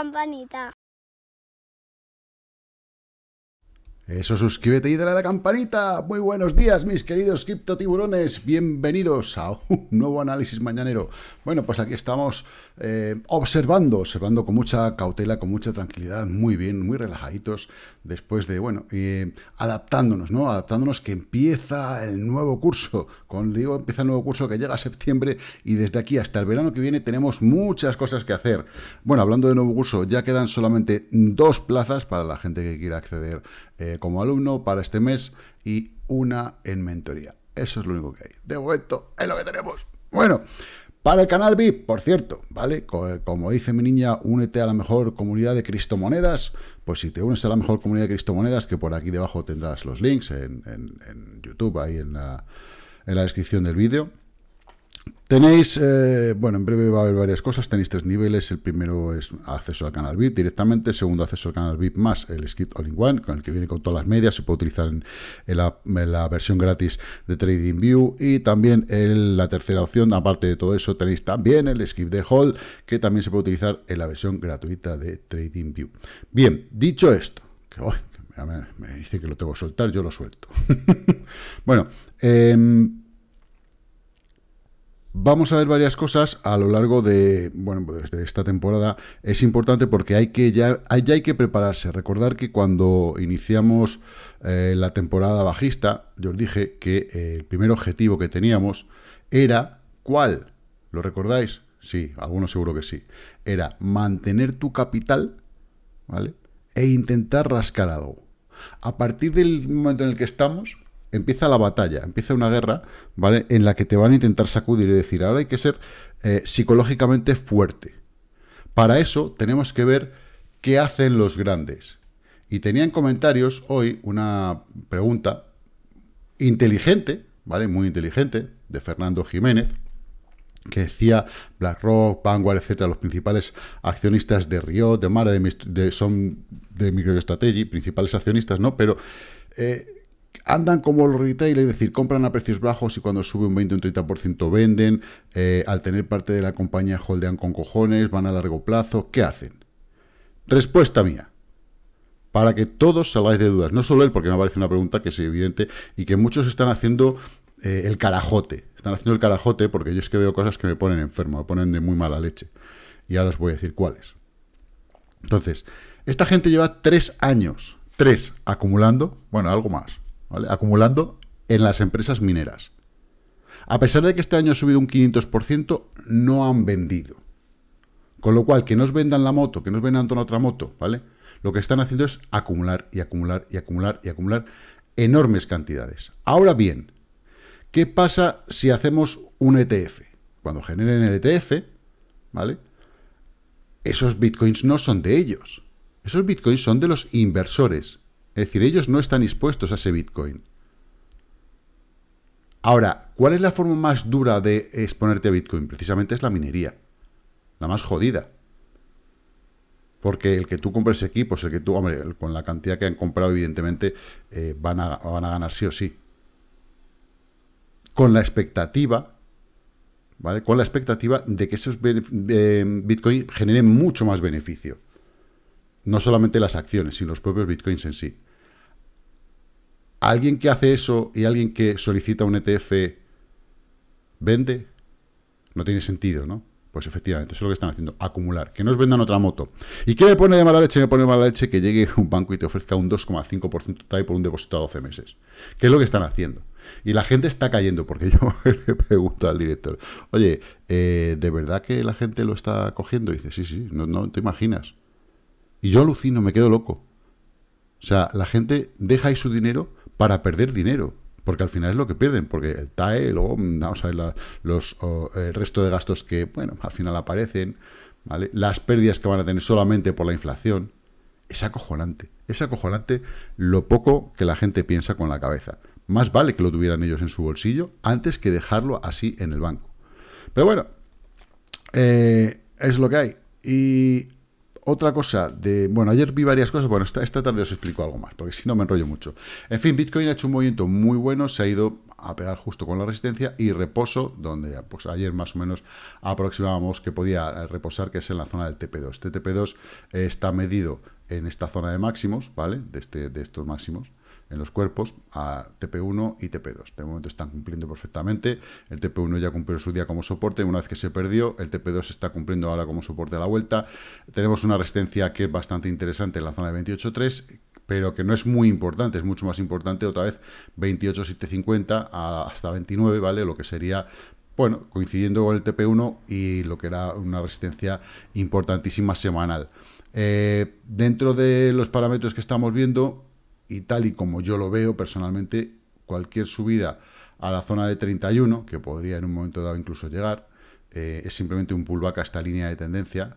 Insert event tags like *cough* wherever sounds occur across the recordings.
campanita. Eso, suscríbete y dale a la campanita. Muy buenos días, mis queridos tiburones. Bienvenidos a un *laughs* nuevo análisis mañanero. Bueno, pues aquí estamos eh, observando, observando con mucha cautela, con mucha tranquilidad, muy bien, muy relajaditos, después de, bueno, eh, adaptándonos, ¿no? Adaptándonos que empieza el nuevo curso. Con digo, empieza el nuevo curso que llega a septiembre y desde aquí hasta el verano que viene tenemos muchas cosas que hacer. Bueno, hablando de nuevo curso, ya quedan solamente dos plazas para la gente que quiera acceder. Eh, como alumno para este mes y una en mentoría. Eso es lo único que hay. De momento es lo que tenemos. Bueno, para el canal VIP, por cierto, ¿vale? Como dice mi niña, únete a la mejor comunidad de monedas Pues si te unes a la mejor comunidad de monedas que por aquí debajo tendrás los links en, YouTube, ahí en la, en la descripción del vídeo. Tenéis, eh, bueno, en breve va a haber varias cosas. Tenéis tres niveles. El primero es acceso al canal VIP directamente. El segundo, acceso al canal VIP más el skip all-in-one, con el que viene con todas las medias. Se puede utilizar en, la, versión gratis de TradingView. Y también la tercera opción, aparte de todo eso, tenéis también el skip de Hold, que también se puede utilizar en la versión gratuita de TradingView. Bien, dicho esto, que, me, me, dice que lo tengo que soltar, yo lo suelto. *laughs* bueno, eh, Vamos a ver varias cosas a lo largo de, bueno, pues esta temporada. Es importante porque hay que ya, hay que prepararse. Recordar que cuando iniciamos eh, la temporada bajista, yo os dije que eh, el primer objetivo que teníamos era cuál. ¿Lo recordáis? Sí, algunos seguro que sí. Era mantener tu capital, ¿vale? E intentar rascar algo. A partir del momento en el que estamos, empieza la batalla, empieza una guerra, ¿vale? En la que te van a intentar sacudir y decir, ahora hay que ser eh, psicológicamente fuerte. Para eso tenemos que ver qué hacen los grandes. Y tenía en comentarios hoy una pregunta inteligente, ¿vale? Muy inteligente, de Fernando Jiménez, que decía BlackRock, Vanguard, etcétera, los principales accionistas de río de Mara, de, son de MicroStrategy, principales accionistas, ¿no? Pero eh, andan como los retailers, es decir, compran a precios bajos y cuando sube un 20 o un 30% venden, eh, al tener parte de la compañía holdean con cojones, van a largo plazo, ¿qué hacen? Respuesta mía, para que todos salgáis de dudas, no solo él, porque me parece una pregunta que es evidente y que muchos están haciendo eh, el carajote, están haciendo el carajote porque yo es que veo cosas que me ponen enfermo, me ponen de muy mala leche y ahora os voy a decir cuáles. Entonces, esta gente lleva tres años, tres acumulando, bueno, algo más, acumulando en las empresas mineras. A pesar de que este año ha subido un 500%, no han vendido. Con lo cual, que nos vendan la moto, que nos vendan toda otra moto, ¿vale? Lo que están haciendo es acumular y acumular y acumular y acumular enormes cantidades. Ahora bien, ¿qué pasa si hacemos un ETF? Cuando generen el ETF, ¿vale? Esos bitcoins no son de ellos. Esos bitcoins son de los inversores. Es decir, ellos no están dispuestos a ese Bitcoin. Ahora, ¿cuál es la forma más dura de exponerte a Bitcoin? Precisamente es la minería. La más jodida. Porque el que tú compres equipos, el que tú, hombre, con la cantidad que han comprado, evidentemente, eh, van, a, ganar sí o sí. Con la expectativa, ¿vale? Con la expectativa de que esos Bitcoin generen mucho más beneficio. No solamente las acciones, sino los propios Bitcoins en sí. ¿Alguien que hace eso y alguien que solicita un ETF vende? No tiene sentido, ¿no? Pues efectivamente, eso es lo que están haciendo, acumular, que nos vendan otra moto. ¿Y qué me pone de mala leche? Me pone de mala leche que llegue un banco y te ofrezca un 2,5% por un depósito a 12 meses. ¿Qué es lo que están haciendo? Y la gente está cayendo, porque yo *laughs* le pregunto al director, oye, eh, ¿de verdad que la gente lo está cogiendo? Y dice, sí, sí, no, no te imaginas. Y yo alucino, me quedo loco. O sea, la gente deja ahí su dinero para perder dinero. Porque al final es lo que pierden, porque el TAE, luego vamos a ver los, el resto de gastos que, bueno, al final aparecen, ¿vale? Las pérdidas que van a tener solamente por la inflación. Es acojonante, es acojonante lo poco que la gente piensa con la cabeza. Más vale que lo tuvieran ellos en su bolsillo antes que dejarlo así en el banco. Pero bueno, eh, es lo que hay. Y otra cosa de. Bueno, ayer vi varias cosas. Bueno, esta, tarde os explico algo más, porque si no me enrollo mucho. En fin, Bitcoin ha hecho un movimiento muy bueno, se ha ido a pegar justo con la resistencia y reposo, donde pues ayer más o menos aproximábamos que podía eh, reposar, que es en la zona del TP2. Este TP2 eh, está medido en esta zona de máximos, ¿vale? De, este, de estos máximos en los cuerpos a TP1 y TP2. De momento están cumpliendo perfectamente. El TP1 ya cumplió su día como soporte. Una vez que se perdió, el TP2 se está cumpliendo ahora como soporte a la vuelta. Tenemos una resistencia que es bastante interesante en la zona de 28.3 pero que no es muy importante, es mucho más importante otra vez 28.750 hasta 29, ¿vale? Lo que sería bueno, coincidiendo con el TP1 y lo que era una resistencia importantísima semanal. Eh, dentro de los parámetros que estamos viendo, y tal y como yo lo veo personalmente, cualquier subida a la zona de 31, que podría en un momento dado incluso llegar, eh, es simplemente un pullback a esta línea de tendencia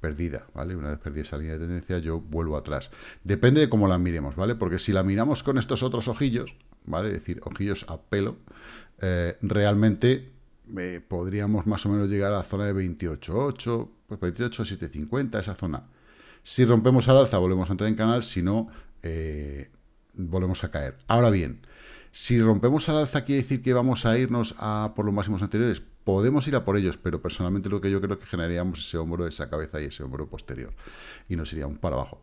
perdida, ¿vale? Una vez perdida esa línea de tendencia, yo vuelvo atrás. Depende de cómo la miremos, ¿vale? Porque si la miramos con estos otros ojillos, ¿vale? Es decir, ojillos a pelo, eh, realmente eh, podríamos más o menos llegar a la zona de 28.8, pues 28.750, esa zona. Si rompemos al alza, volvemos a entrar en canal, si no, eh, volvemos a caer. Ahora bien, si rompemos al alza, ¿quiere decir que vamos a irnos a por los máximos anteriores? Podemos ir a por ellos, pero personalmente lo que yo creo que generaríamos ese hombro, esa cabeza y ese hombro posterior. Y nos iríamos para abajo.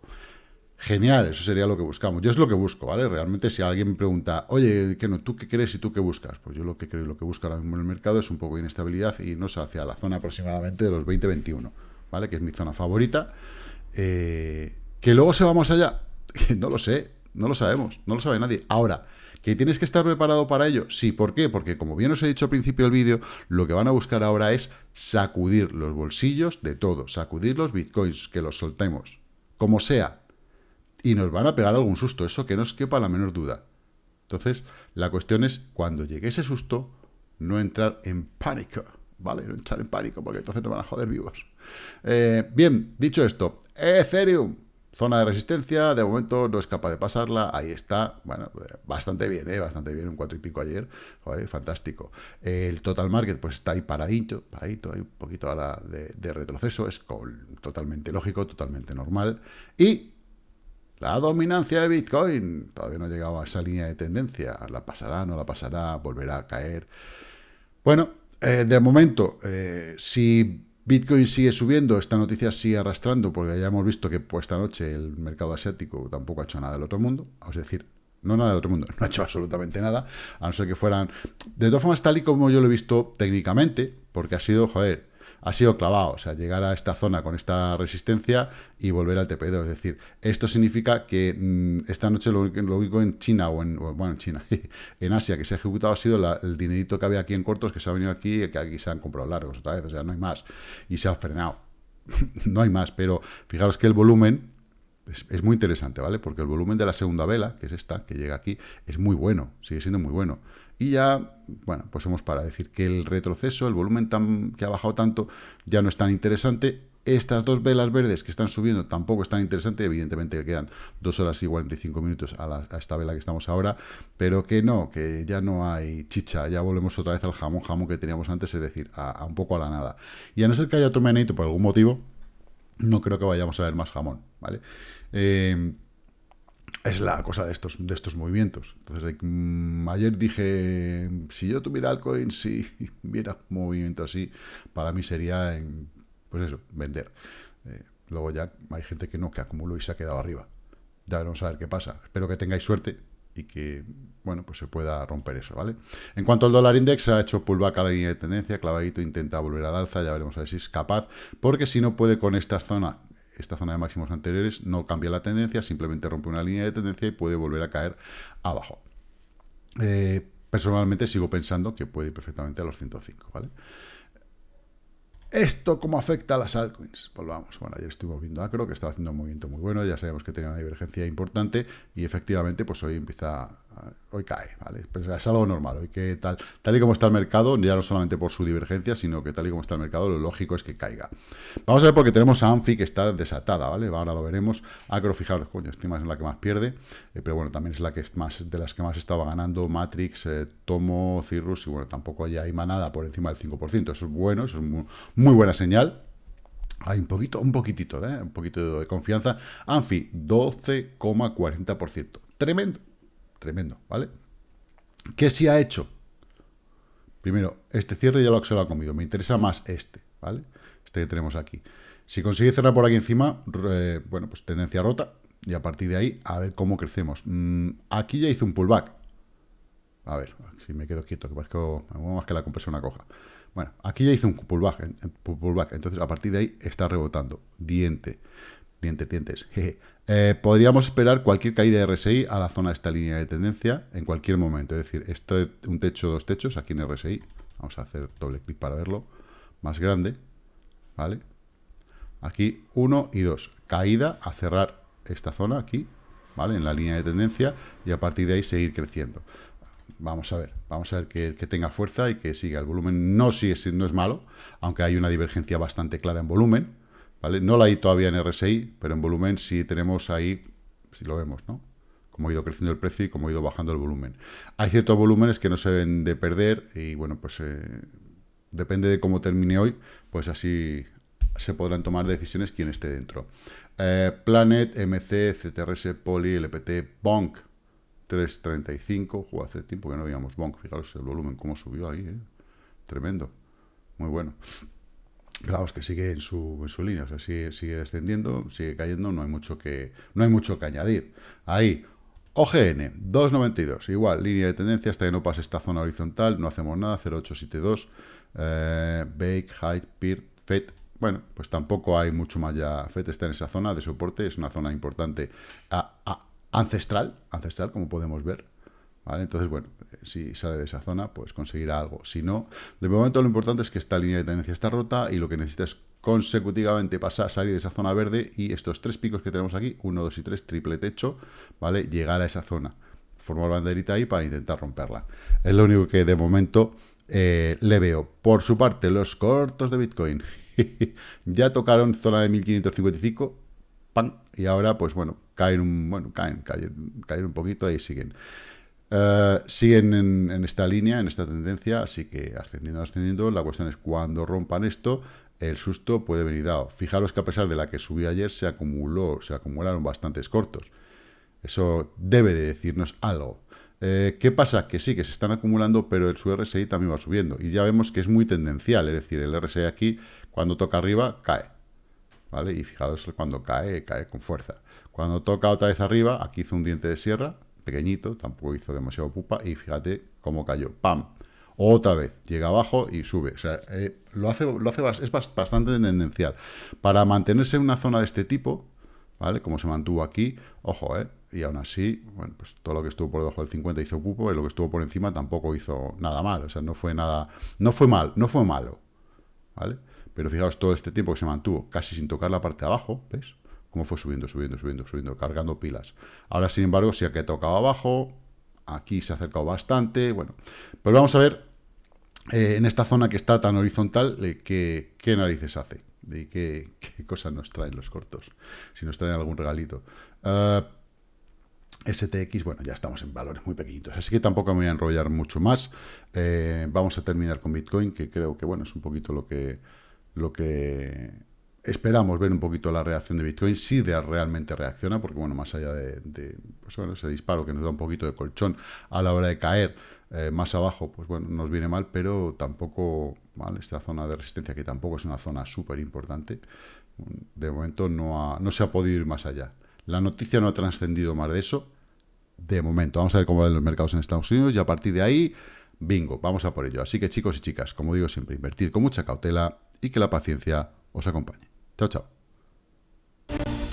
Genial, eso sería lo que buscamos. Yo es lo que busco, ¿vale? Realmente si alguien me pregunta, oye, que no, ¿tú qué crees y tú qué buscas? Pues yo lo que creo y lo que busco ahora mismo en el mercado es un poco de inestabilidad y nos hacia la zona aproximadamente de los 20-21, ¿vale? Que es mi zona favorita eh, que luego se vamos allá, *laughs* no lo sé, no lo sabemos, no lo sabe nadie. Ahora, ¿que tienes que estar preparado para ello? Sí, ¿por qué? Porque como bien os he dicho al principio del vídeo, lo que van a buscar ahora es sacudir los bolsillos de todo, sacudir los bitcoins, que los soltemos, como sea. Y nos van a pegar algún susto, eso que no os quepa la menor duda. Entonces, la cuestión es, cuando llegue ese susto, no entrar en pánico. ¿vale? No entrar en pánico, porque entonces nos van a joder vivos. Eh, bien, dicho esto, Ethereum, zona de resistencia, de momento no es capaz de pasarla, ahí está, bueno, pues, bastante bien, ¿eh? bastante bien, un cuatro y pico ayer, Joder, fantástico. El total market pues está ahí paradito, paradito, hay un poquito ahora de, retroceso, es totalmente lógico, totalmente normal, y la dominancia de Bitcoin, todavía no ha llegado a esa línea de tendencia, la pasará, no la pasará, volverá a caer. Bueno, eh, de momento, eh, si Bitcoin sigue subiendo, esta noticia sigue arrastrando, porque ya hemos visto que pues, esta noche el mercado asiático tampoco ha hecho nada del otro mundo, es decir, no nada del otro mundo, *laughs* no ha hecho absolutamente nada, a no ser que fueran... De todas formas, tal y como yo lo he visto técnicamente, porque ha sido, joder, ha sido clavado, o sea, llegar a esta zona con esta resistencia y volver al TP2. Es decir, esto significa que mm, esta noche lo, único en China o en, bueno, en China, *laughs* en Asia que se ha ejecutado ha sido el dinerito que había aquí en cortos que se ha venido aquí y que aquí se han comprado largos otra vez, o sea, no hay más. Y se ha frenado. *laughs* no hay más, pero fijaros que el volumen es, muy interesante, ¿vale? Porque el volumen de la segunda vela, que es esta, que llega aquí, es muy bueno, sigue siendo muy bueno. Y ya, bueno, pues hemos para decir que el retroceso, el volumen tan, que ha bajado tanto, ya no es tan interesante. Estas dos velas verdes que están subiendo tampoco es tan interesante, evidentemente que quedan 2 horas y 45 minutos a, esta vela que estamos ahora, pero que no, que ya no hay chicha, ya volvemos otra vez al jamón, jamón que teníamos antes, es decir, a, un poco a la nada. Y a no ser que haya otro manito por algún motivo, no creo que vayamos a ver más jamón, ¿vale? Em, es la cosa de estos, de estos movimientos. Entonces, mm, ayer dije, si yo tuviera altcoin, si *laughs* hubiera un movimiento así, para mí sería, en, pues eso, vender. Eh, luego ya hay gente que no, que acumuló y se ha quedado arriba. Ya vamos a ver qué pasa. Espero que tengáis suerte, y que, bueno, pues se pueda romper eso, ¿vale? En cuanto al dólar index, ha hecho pullback a la línea de tendencia, clavadito intenta volver al alza, ya veremos a ver si es capaz, porque si no puede con esta zona, esta zona de máximos anteriores, no cambia la tendencia, simplemente rompe una línea de tendencia y puede volver a caer abajo. Eh, personalmente sigo pensando que puede ir perfectamente a los 105, ¿vale? ¿Esto cómo afecta a las altcoins? Volvamos. Pues bueno, ayer estuvimos viendo Acro, que estaba haciendo un movimiento muy bueno, ya sabemos que tenía una divergencia importante y efectivamente, pues hoy empieza hoy cae, ¿vale? es algo normal, hoy tal, tal y como está el mercado, ya no solamente por su divergencia, sino que tal y como está el mercado, lo lógico es que caiga. Vamos a ver porque tenemos a Anfi que está desatada, ¿vale? Ahora lo veremos. Acro, fijaros, coño, Estima es la que más pierde, eh, pero bueno, también es la que es más, de las que más estaba ganando Matrix, eh, Tomo, Cirrus, y bueno, tampoco ya hay manada por encima del 5%, eso es bueno, eso es muy, buena señal. Hay un poquito, un poquitito, ¿eh? Un poquito de confianza. Anfi, 12,40%. Tremendo. Tremendo, ¿vale? ¿Qué se ha hecho? Primero, este cierre ya lo, se lo ha comido. Me interesa más este, ¿vale? Este que tenemos aquí. Si consigue cerrar por aquí encima, eh, bueno, pues tendencia rota. Y a partir de ahí, a ver cómo crecemos. Mm, aquí ya hizo un pullback. A ver, si me quedo quieto, que parezco más que la compresión una coja. Bueno, aquí ya hizo un pullback, pullback. Entonces, a partir de ahí, está rebotando. Diente. *laughs* Eh, podríamos esperar cualquier caída de RSI a la zona de esta línea de tendencia en cualquier momento. Es decir, esto es un techo, dos techos aquí en RSI. Vamos a hacer doble clic para verlo. Más grande. ¿Vale? Aquí uno y dos, Caída a cerrar esta zona aquí. ¿Vale? En la línea de tendencia. Y a partir de ahí seguir creciendo. Vamos a ver, vamos a ver que, tenga fuerza y que siga. El volumen no, sigue, no es malo, aunque hay una divergencia bastante clara en volumen no la hay todavía en RSI, pero en volumen sí tenemos ahí, si lo vemos, ¿no? Cómo ha ido creciendo el precio y cómo ha ido bajando el volumen. Hay ciertos volúmenes que no se deben de perder y, bueno, pues eh, depende de cómo termine hoy, pues así se podrán tomar decisiones quien esté dentro. Eh, Planet, MC, CTRS, Poli, LPT, Bonk, 335. Joder, hace tiempo que no veíamos Bonk. Fijaros el volumen, cómo subió ahí. ¿eh? Tremendo. Muy bueno. Pero vamos, que sigue en su, su línea, o sea, sigue, descendiendo, sigue cayendo, no hay mucho que, no hay mucho que añadir. Ahí, OGN, 2.92, igual, línea de tendencia hasta que no pase esta zona horizontal, no hacemos nada, 0.872, eh, Bake, Height, Peer, FED, bueno, pues tampoco hay mucho más ya, FED está en esa zona de soporte, es una zona importante ancestral, ancestral, como podemos ver, entonces, bueno, si sale de esa zona, pues conseguirá algo. Si no, de momento lo importante es que esta línea de tendencia está rota y lo que necesita es consecutivamente pasar, salir de esa zona verde y estos tres picos que tenemos aquí, 1, 2 y 3, triple techo, ¿vale? Llegar a esa zona. Formar banderita ahí para intentar romperla. Es lo único que de momento eh, le veo. Por su parte, los cortos de Bitcoin *laughs* ya tocaron zona de 1555, ¡Pam! y ahora, pues bueno, caen un, bueno, caen, caen, caen un poquito, ahí siguen. Eh, siguen en, esta línea, en esta tendencia, así que ascendiendo, ascendiendo, la cuestión es cuando rompan esto, el susto puede venir dado. Fijaros que a pesar de la que subió ayer, se acumuló, se acumularon bastantes cortos. Eso debe de decirnos algo. Eh, ¿Qué pasa? Que sí, que se están acumulando, pero el, su RSI también va subiendo. Y ya vemos que es muy tendencial, es decir, el RSI aquí, cuando toca arriba, cae. ¿Vale? Y fijaros cuando cae, cae con fuerza. Cuando toca otra vez arriba, aquí hizo un diente de sierra, pequeñito, tampoco hizo demasiado pupa, y fíjate cómo cayó, ¡pam! Otra vez, llega abajo y sube. O sea, eh, lo hace, lo hace, es bastante tendencial. Para mantenerse en una zona de este tipo, ¿vale? Como se mantuvo aquí, ojo, ¿eh? Y aún así, bueno, pues todo lo que estuvo por debajo del 50 hizo pupo, y lo que estuvo por encima tampoco hizo nada mal. O sea, no fue nada, no fue mal, no fue malo, ¿vale? Pero fijaos, todo este tiempo que se mantuvo casi sin tocar la parte de abajo, ¿ves? cómo fue subiendo, subiendo, subiendo, subiendo, cargando pilas. Ahora, sin embargo, si que ha tocado abajo, aquí se ha acercado bastante, bueno. Pero vamos a ver eh, en esta zona que está tan horizontal, eh, qué, narices hace, de qué, cosas nos traen los cortos, si nos traen algún regalito. Eh, STX, bueno, ya estamos en valores muy pequeñitos, así que tampoco me voy a enrollar mucho más. vamos a terminar con Bitcoin, que creo que, bueno, es un poquito lo que, lo que Esperamos ver un poquito la reacción de Bitcoin, si realmente reacciona, porque bueno, más allá de, pues, bueno, ese disparo que nos da un poquito de colchón a la hora de caer eh, más abajo, pues bueno, nos viene mal, pero tampoco, ¿vale? Esta zona de resistencia, que tampoco es una zona súper importante, de momento no, ha, no se ha podido ir más allá. La noticia no ha trascendido más de eso, de momento. Vamos a ver cómo van los mercados en Estados Unidos y a partir de ahí, bingo, vamos a por ello. Así que chicos y chicas, como digo siempre, invertir con mucha cautela y que la paciencia os acompañe. Chao, chao.